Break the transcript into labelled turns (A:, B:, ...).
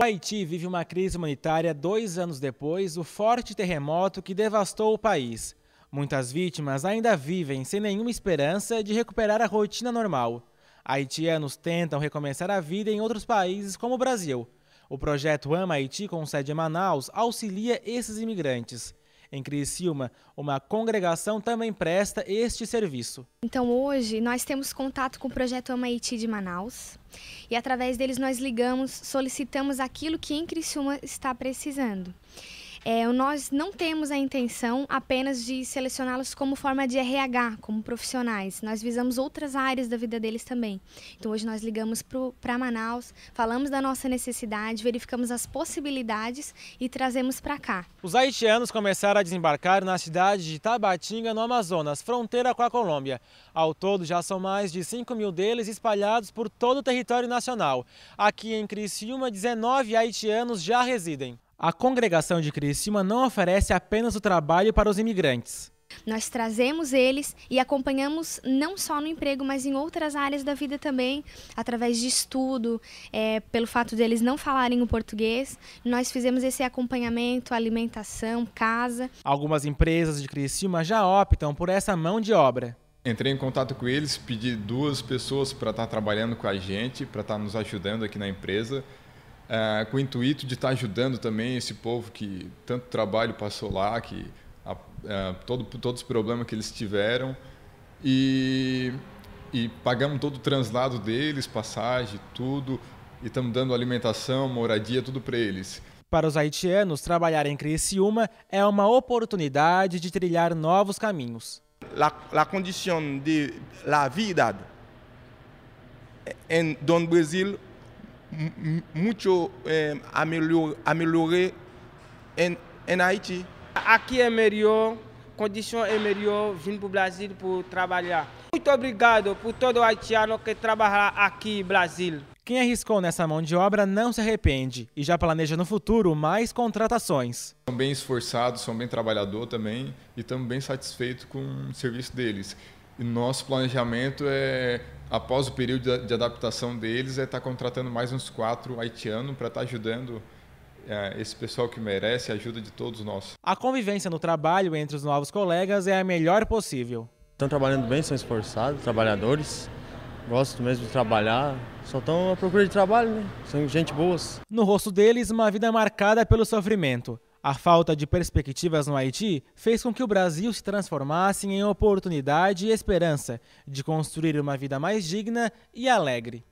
A: O Haiti vive uma crise humanitária dois anos depois do forte terremoto que devastou o país. Muitas vítimas ainda vivem sem nenhuma esperança de recuperar a rotina normal. Haitianos tentam recomeçar a vida em outros países como o Brasil. O projeto Ama Haiti, com sede em Manaus, auxilia esses imigrantes em Criciúma, uma congregação também presta este serviço.
B: Então hoje nós temos contato com o projeto Amaiti de Manaus e através deles nós ligamos, solicitamos aquilo que em Criciúma está precisando. É, nós não temos a intenção apenas de selecioná-los como forma de RH, como profissionais. Nós visamos outras áreas da vida deles também. Então, hoje nós ligamos para Manaus, falamos da nossa necessidade, verificamos as possibilidades e trazemos para cá.
A: Os haitianos começaram a desembarcar na cidade de Tabatinga, no Amazonas, fronteira com a Colômbia. Ao todo, já são mais de 5 mil deles espalhados por todo o território nacional. Aqui em Criciúma, 19 haitianos já residem a congregação de Criciúma não oferece apenas o trabalho para os imigrantes.
B: Nós trazemos eles e acompanhamos não só no emprego, mas em outras áreas da vida também, através de estudo, é, pelo fato deles não falarem o português. Nós fizemos esse acompanhamento, alimentação, casa.
A: Algumas empresas de Criciúma já optam por essa mão de obra. Entrei em contato com eles, pedi
C: duas pessoas para estar tá trabalhando com a gente, para estar tá nos ajudando aqui na empresa. É, com o intuito de estar ajudando também esse povo que tanto trabalho passou lá, que a, é, todo, todos os problemas que eles tiveram. E, e pagamos todo o translado deles, passagem, tudo, e estamos dando alimentação,
A: moradia, tudo para eles. Para os haitianos, trabalhar em Criciúma é uma oportunidade de trilhar novos caminhos. La, la condição de la vida em Don Brasil muito eh, em, em Haiti. Aqui é melhor, condição é melhor vir para o Brasil para trabalhar. Muito obrigado por todo haitiano que trabalha aqui no Brasil. Quem arriscou nessa mão de obra não se arrepende e já planeja no futuro mais contratações. São bem esforçados, são bem trabalhador
C: também e estamos bem satisfeitos com o serviço deles. E nosso planejamento é, após o período de adaptação deles, é estar tá contratando mais uns quatro haitianos para estar tá ajudando é, esse pessoal que merece a ajuda de todos nós.
A: A convivência no trabalho entre os novos colegas é a melhor possível. Estão trabalhando bem, são esforçados, trabalhadores. Gosto mesmo de trabalhar, só estão à procura de trabalho, né? São gente boas. No rosto deles, uma vida marcada pelo sofrimento. A falta de perspectivas no Haiti fez com que o Brasil se transformasse em oportunidade e esperança de construir uma vida mais digna e alegre.